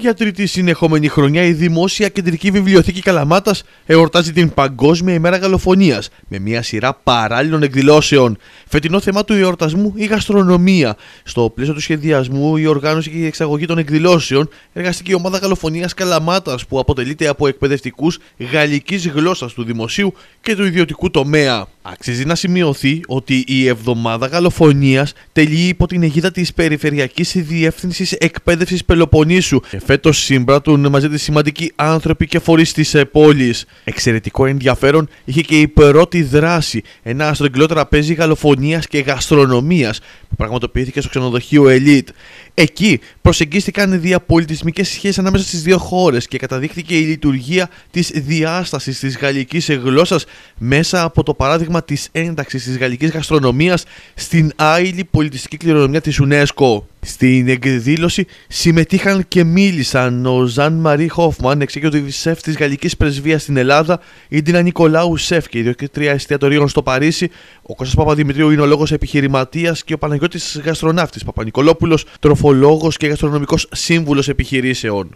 Για τρίτη συνεχόμενη χρονιά η Δημόσια Κεντρική Βιβλιοθήκη Καλαμάτας εορτάζει την Παγκόσμια ημέρα γαλοφωνίας με μια σειρά παράλληλων εκδηλώσεων. Φετινό θέμα του εορτασμού η γαστρονομία. Στο πλαίσιο του σχεδιασμού, η οργάνωση και η εξαγωγή των εκδηλώσεων, εργαστική ομάδα γαλοφωνίας Καλαμάτας που αποτελείται από εκπαιδευτικούς γαλλικής γλώσσας του δημοσίου και του ιδιωτικού τομέα. Αξίζει να σημειωθεί ότι η εβδομάδα γαλοφωνία τελεί υπό την αιγίδα της Περιφερειακής Διεύθυνσης Εκπαίδευσης Πελοποννήσου και φέτος σύμπρατουν μαζί της σημαντικοί άνθρωποι και φορείς της ε, πόλης. Εξαιρετικό ενδιαφέρον είχε και η πρώτη δράση, ένα στρογγυλό τραπέζι γαλοφωνία και γαστρονομίας που πραγματοποιήθηκε στο ξενοδοχείο Ελίτ. Εκεί προσεγγίστηκαν οι διαπολιτισμικές σχέσεις ανάμεσα στις δύο χώρες και καταδείχθηκε η λειτουργία της διάστασης της γαλλικής γλώσσας μέσα από το παράδειγμα της ένταξης της γαλλικής γαστρονομίας στην άειλη πολιτιστική κληρονομιά της UNESCO. Στην εκδήλωση συμμετείχαν και μίλησαν ο Ζαν Μαρί Χόφμαν, εξέγερτο σεφ της Γαλλικής Πρεσβείας στην Ελλάδα, η Ντίνα Νικολάου Σεφ και ιδιοκτήτρια εστιατορίων στο Παρίσι, ο Κώστας Παπαδημητρίου είναι ο λόγος επιχειρηματίας και ο Παναγιώτης γαστροναύτης, Παπανικολόπουλος, τροφολόγος τροφολόγος και γαστρονομικός σύμβουλος επιχειρήσεων.